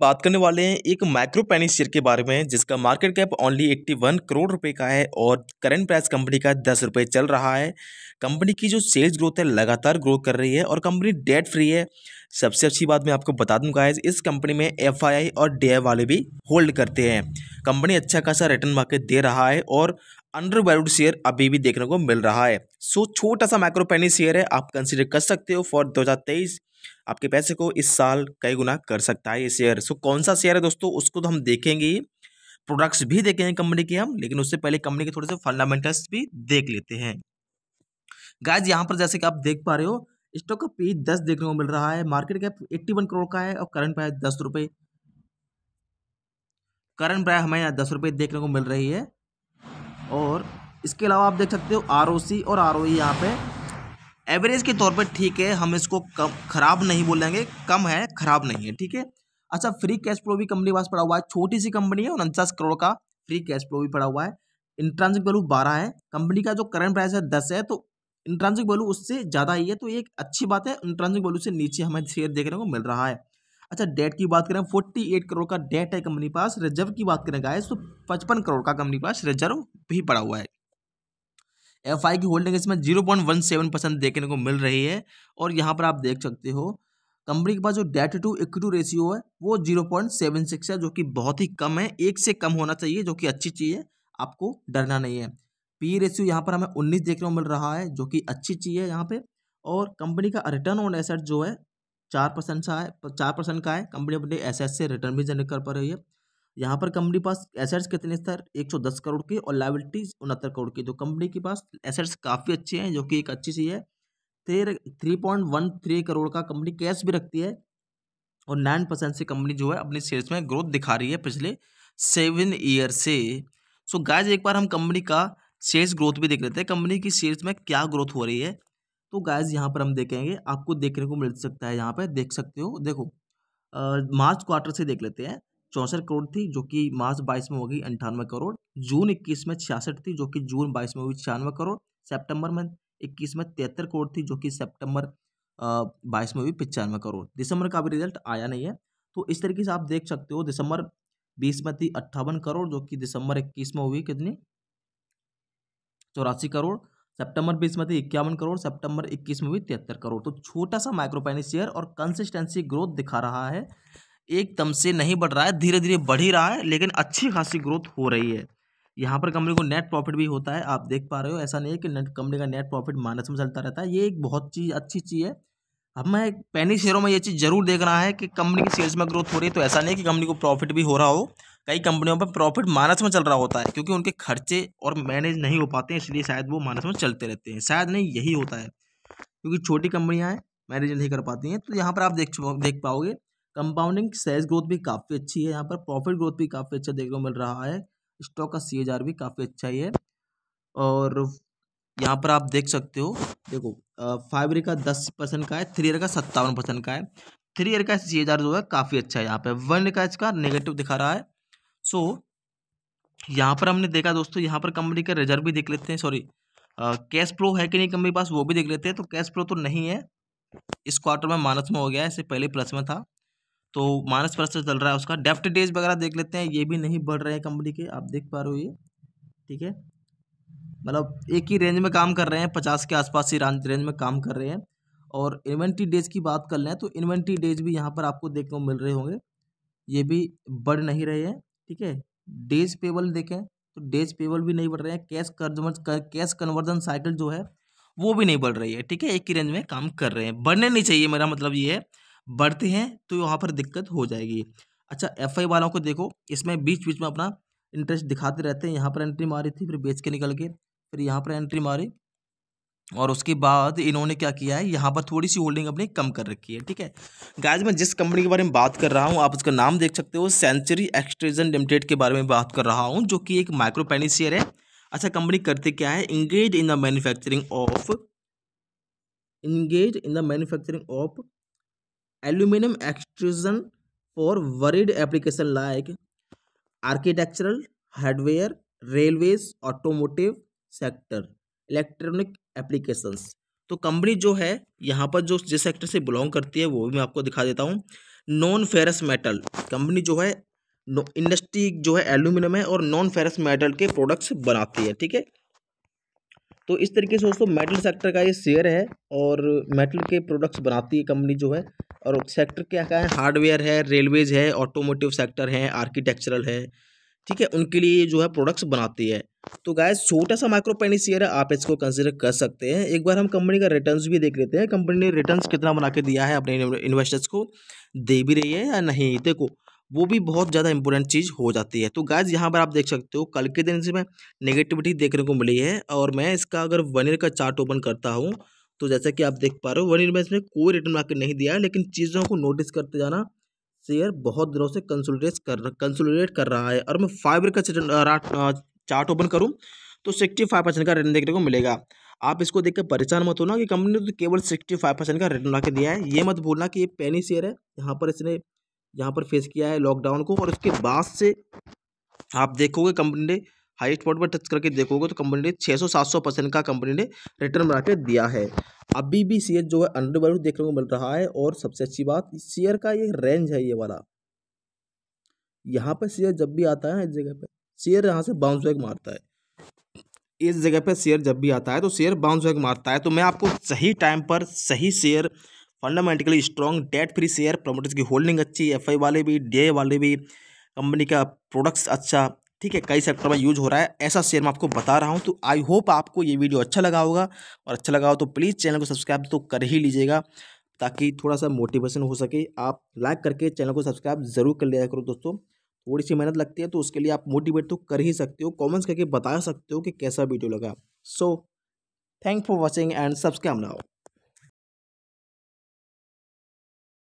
बात करने वाले हैं एक माइक्रो पैनी शेयर के बारे में जिसका market cap only eighty one crore रुपए का है और करंट प्राइस कंपनी का दस रुपये चल रहा है कंपनी की जो सेल्स ग्रोथ है लगातार ग्रोथ कर रही है और कंपनी डेट फ्री है सबसे अच्छी बात मैं आपको बता दूंगा है इस कंपनी में एफ और डी वाले भी होल्ड करते हैं कंपनी अच्छा खासा रिटर्न मार्केट दे रहा है और अंडर वैल्यूड शेयर अभी भी देखने को मिल रहा है सो छोटा सा माइक्रो पैनी शेयर है आप कंसिडर कर सकते हो फॉर 2023 आपके पैसे को इस साल कई गुना कर सकता है ये शेयर सो कौन सा शेयर है दोस्तों उसको तो हम देखेंगे प्रोडक्ट्स भी देखेंगे कंपनी के हम लेकिन उससे पहले कंपनी के थोड़े से फंडामेंटल्स भी देख लेते हैं गाइज यहाँ पर जैसे कि आप देख पा रहे हो स्टॉक का पी दस देखने को मिल रहा है market cap eighty one crore का है और करंट प्राइस दस रुपये करंट प्राइस हमें यहाँ दस रुपये देखने को मिल रही है और इसके अलावा आप देख सकते हो आर और आर ओ e यहाँ पे एवरेज के तौर पर ठीक है हम इसको कम खराब नहीं बोलेंगे कम है खराब नहीं है ठीक है अच्छा फ्री कैश फ्लो भी कंपनी के पास पड़ा हुआ है छोटी सी कंपनी है उनचास करोड़ का फ्री कैश फ्लो भी पड़ा हुआ है इंट्रांसिक वैल्यू बारह है कंपनी का जो करंट प्राइस है दस है तो इंट्रांसिक वैल्यू उससे ज़्यादा ही है तो ये एक अच्छी बात है इंट्रांसिक वैल्यू से नीचे हमें शेयर देखने को मिल रहा है अच्छा डेट की बात करें फोर्टी एट करोड़ का डेट है कंपनी पास रिजर्व की बात करें गाय तो पचपन करोड़ का कंपनी पास रिजर्व ही पड़ा हुआ है एफ आई की होल्डिंग इसमें zero point one seven percent देखने को मिल रही है और यहाँ पर आप देख सकते हो कंपनी के पास जो डेट टू इक्विटी रेशियो है वो जीरो पॉइंट सेवन सिक्स है जो कि बहुत ही कम है एक से कम होना चाहिए जो कि अच्छी चीज़ है आपको डरना नहीं है पी रेशियो यहाँ पर हमें उन्नीस देखने को मिल रहा है जो कि अच्छी चीज़ है यहाँ पे और कंपनी का रिटर्न ऑन एसेट जो है चार परसेंट सा है चार परसेंट का है कंपनी अपने एसेट से रिटर्न भी जनरेट कर पा रही है यहाँ पर कंपनी पास एसेट्स कितने सर 110 करोड़ के और लाइबिलिटीज उनहत्तर करोड़ की तो कंपनी के पास एसेट्स काफ़ी अच्छे हैं जो कि एक अच्छी सी है तेरह three point one three crore का कंपनी कैश भी रखती है और नाइन परसेंट से कंपनी जो है अपने शेयर्स में ग्रोथ दिखा रही है पिछले सेवन ईयर से सो so गाइज एक बार हम कंपनी का शेयर्स ग्रोथ भी देख लेते हैं कंपनी की शेयर्स में क्या ग्रोथ हो रही है तो गाइज यहाँ पर हम देखेंगे आपको देखने को मिल सकता है यहाँ पर देख सकते हो देखो मार्च क्वार्टर से देख लेते हैं चौसठ करोड़ थी जो कि मार्च बाईस में होगी अंठानवे करोड़ जून इक्कीस में छियासठ थी जो कि जून बाईस में होगी छियानवे करोड़ सेप्टेम्बर में इक्कीस में तिहत्तर करोड़ थी जो कि सेप्टेम्बर बाईस में हुई पचानवे करोड़ दिसंबर का भी रिजल्ट आया नहीं है तो इस तरीके से आप देख सकते हो दिसंबर बीस में थी अट्ठावन करोड़ जो कि दिसंबर इक्कीस में हुई कितनी चौरासी करोड़ सितंबर बीस में थी इक्यावन करोड़ सितंबर इक्कीस में हुई तिहत्तर करोड़ तो छोटा सा माइक्रो शेयर और कंसिस्टेंसी ग्रोथ दिखा रहा है एकदम से नहीं बढ़ रहा है धीरे धीरे बढ़ ही रहा है लेकिन अच्छी खासी ग्रोथ हो रही है यहाँ पर कंपनी को नेट प्रॉफिट भी होता है आप देख पा रहे हो ऐसा नहीं है कि नेट कंपनी का नेट प्रॉफिट माइनस में चलता रहता है ये एक बहुत चीज़ अच्छी चीज़ है अब मैं पैनी शेयरों में ये चीज़ जरूर देख रहा है कि कंपनी की सेल्स में ग्रोथ हो रही है तो ऐसा नहीं कि कंपनी को प्रॉफिट भी हो रहा हो कई कंपनियों पर प्रॉफिट माइनस में चल रहा होता है क्योंकि उनके खर्चे और मैनेज नहीं हो पाते हैं इसलिए शायद वो माइनस में चलते रहते हैं शायद नहीं यही होता है क्योंकि छोटी कंपनियाँ हैं मैनेज नहीं कर पाती हैं तो यहाँ पर आप देख देख पाओगे कंपाउंडिंग सेल्स ग्रोथ भी काफ़ी अच्छी है यहाँ पर प्रॉफिट ग्रोथ भी काफ़ी अच्छा देखने को मिल रहा है स्टॉक का सी भी काफ़ी अच्छा ही है और यहाँ पर आप देख सकते हो देखो फाइव का दस परसेंट का है थ्री ईयर का सत्तावन परसेंट का है थ्री ईयर का सी जो है काफ़ी अच्छा है यहाँ पर वन का इसका नेगेटिव दिखा रहा है सो यहाँ पर हमने देखा दोस्तों यहाँ पर कंपनी का रिजर्व भी देख लेते हैं सॉरी कैश फ्लो है कि नहीं कंपनी के पास वो भी देख लेते हैं तो कैश फ्लो तो नहीं है इस क्वार्टर में मानस में हो गया है इससे पहले प्लस में था तो माइनस परसेंट चल रहा है उसका डेफ्ट डेज वगैरह देख लेते हैं ये भी नहीं बढ़ रहे हैं कंपनी के आप देख पा रहे हो ये ठीक है मतलब एक ही रेंज में काम कर रहे हैं पचास के आसपास ही रेंज में काम कर रहे हैं और इन्वेंट्री डेज की बात कर लें तो इन्वेंट्री डेज भी यहाँ पर आपको देखने को मिल रहे होंगे ये भी बढ़ नहीं रहे हैं ठीक है डेज पेबल देखें तो डेज पेबल भी नहीं बढ़ रहे हैं कैश कर्जमर कैश कन्वर्जन साइकिल जो है वो भी नहीं बढ़ रही है ठीक है एक ही रेंज में काम कर रहे हैं बढ़ने नहीं चाहिए मेरा मतलब ये है बढ़ते हैं तो यहाँ पर दिक्कत हो जाएगी अच्छा एफ आई वालों को देखो इसमें बीच बीच में अपना इंटरेस्ट दिखाते रहते हैं यहाँ पर एंट्री मारी थी फिर बेच के निकल के फिर यहाँ पर एंट्री मारी और उसके बाद इन्होंने क्या किया है यहाँ पर थोड़ी सी होल्डिंग अपनी कम कर रखी है ठीक है गाइस मैं जिस कंपनी के बारे में बात कर रहा हूँ आप उसका नाम देख सकते हो सेंचुरी एक्सट्रेजन लिमिटेड के बारे में बात कर रहा हूँ जो कि एक माइक्रो पेनिशियर है अच्छा कंपनी करते क्या है engage in the manufacturing of engage in the manufacturing of aluminium extrusion for varied application like architectural hardware railways automotive sector electronic applications तो कंपनी जो है यहाँ पर जो जिस सेक्टर से बिलोंग करती है वो भी मैं आपको दिखा देता हूँ नॉन फेरस मेटल कंपनी जो है इंडस्ट्री जो है एल्यूमिनियम है और नॉन फेरस मेटल के प्रोडक्ट्स बनाती है ठीक है तो इस तरीके से दोस्तों मेटल सेक्टर का ये शेयर है और मेटल के प्रोडक्ट्स बनाती है कंपनी जो है और सेक्टर क्या क्या है हार्डवेयर है रेलवेज है ऑटोमोटिव सेक्टर है आर्किटेक्चरल है ठीक है उनके लिए जो है प्रोडक्ट्स बनाती है तो गाय छोटा सा माइक्रो पेनी शेयर है आप इसको कंसिडर कर सकते हैं एक बार हम कंपनी का रिटर्न्स भी देख लेते हैं कंपनी ने रिटर्न्स कितना बना के दिया है अपने इन्वेस्टर्स को दे भी रही है या नहीं देखो वो भी बहुत ज़्यादा इंपॉर्टेंट चीज़ हो जाती है तो गाइज यहाँ पर आप देख सकते हो कल के दिन इसमें नेगेटिविटी देखने को मिली है और मैं इसका अगर वन ईयर का चार्ट ओपन करता हूँ तो जैसा कि आप देख पा रहे हो वन ईयर में इसमें कोई रिटर्न मार्केट नहीं दिया है लेकिन चीज़ों को नोटिस करते जाना शेयर बहुत दिनों से कंसोलिडेट कर कंसोलिडेट कर रहा है और मैं फाइव ईयर का चार्ट ओपन uh, uh, करूँ तो सिक्सटी फाइव परसेंट का रिटर्न देखने को मिलेगा आप इसको देख कर परेशान मत होना कि कंपनी ने तो केवल सिक्सटी फाइव परसेंट का रिटर्न ला के दिया है ये मत भूलना कि ये पैनी शेयर है यहाँ पर इसने यहाँ पर फेस किया है लॉकडाउन को और उसके बाद से आप देखोगे कंपनी ने हाईएस्ट पॉइंट पर टच करके देखोगे तो कंपनी ने 600-700 परसेंट का कंपनी ने रिटर्न बना के दिया है अभी भी शेयर जो है अंडर वैल्यू देखने को मिल रहा है और सबसे अच्छी बात शेयर का ये रेंज है ये वाला यहाँ पर शेयर जब भी आता है इस जगह पर शेयर यहाँ से बाउंस बैक मारता है इस जगह पर शेयर जब भी आता है तो शेयर बाउंस बैक मारता है तो मैं आपको सही टाइम पर सही share fundamentally strong debt free share promoters की होल्डिंग अच्छी एफ वाले भी डी वाले भी कंपनी का प्रोडक्ट्स अच्छा ठीक है कई सेक्टर में यूज हो रहा है ऐसा शेयर मैं आपको बता रहा हूँ तो आई होप आपको ये वीडियो अच्छा लगा होगा और अच्छा लगा हो तो प्लीज़ चैनल को सब्सक्राइब तो कर ही लीजिएगा ताकि थोड़ा सा मोटिवेशन हो सके आप लाइक करके चैनल को सब्सक्राइब जरूर कर लिया करो दोस्तों थोड़ी सी मेहनत लगती है तो उसके लिए आप मोटिवेट तो कर ही सकते हो कॉमेंट्स करके बता सकते हो कि कैसा वीडियो लगा so thank for watching and subscribe now